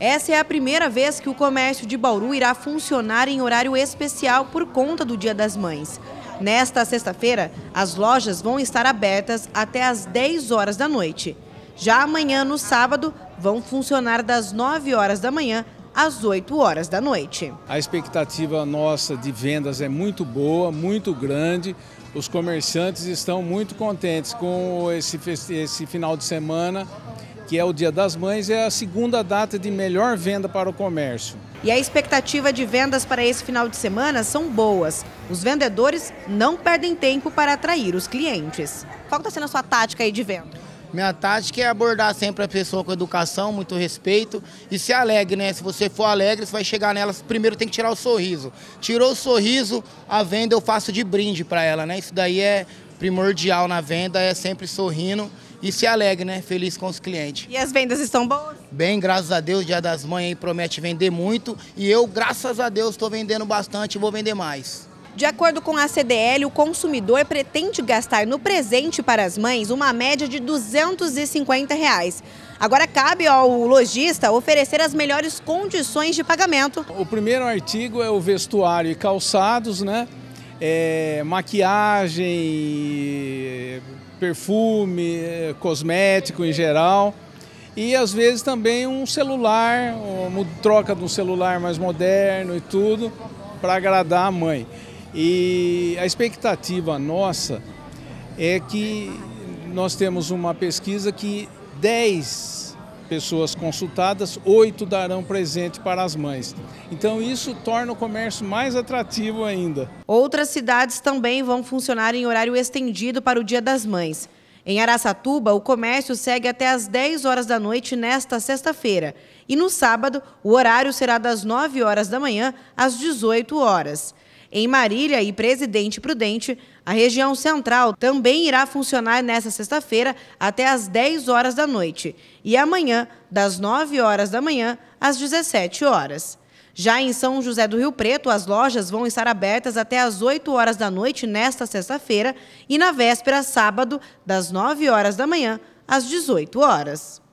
Essa é a primeira vez que o comércio de Bauru irá funcionar em horário especial por conta do Dia das Mães. Nesta sexta-feira, as lojas vão estar abertas até às 10 horas da noite. Já amanhã, no sábado, vão funcionar das 9 horas da manhã às 8 horas da noite. A expectativa nossa de vendas é muito boa, muito grande. Os comerciantes estão muito contentes com esse, esse final de semana que é o Dia das Mães, é a segunda data de melhor venda para o comércio. E a expectativa de vendas para esse final de semana são boas. Os vendedores não perdem tempo para atrair os clientes. Qual está sendo a sua tática aí de venda? Minha tática é abordar sempre a pessoa com educação, muito respeito e se alegre, né? Se você for alegre, você vai chegar nelas. Primeiro tem que tirar o sorriso. Tirou o sorriso, a venda eu faço de brinde para ela, né? Isso daí é primordial na venda, é sempre sorrindo e se alegre, né? Feliz com os clientes. E as vendas estão boas? Bem, graças a Deus, Dia das Mães aí promete vender muito e eu, graças a Deus, estou vendendo bastante e vou vender mais. De acordo com a CDL, o consumidor pretende gastar no presente para as mães uma média de R$ 250. Reais. Agora cabe ao lojista oferecer as melhores condições de pagamento. O primeiro artigo é o vestuário e calçados, né? É, maquiagem, perfume, é, cosmético em geral. E às vezes também um celular, uma troca de um celular mais moderno e tudo, para agradar a mãe. E a expectativa nossa é que nós temos uma pesquisa que 10 pessoas consultadas, oito darão presente para as mães. Então isso torna o comércio mais atrativo ainda. Outras cidades também vão funcionar em horário estendido para o Dia das Mães. Em Araçatuba, o comércio segue até às 10 horas da noite nesta sexta-feira. E no sábado, o horário será das 9 horas da manhã às 18 horas. Em Marília e Presidente Prudente, a região central também irá funcionar nesta sexta-feira até às 10 horas da noite e amanhã, das 9 horas da manhã às 17 horas. Já em São José do Rio Preto, as lojas vão estar abertas até às 8 horas da noite nesta sexta-feira e na véspera, sábado, das 9 horas da manhã às 18 horas.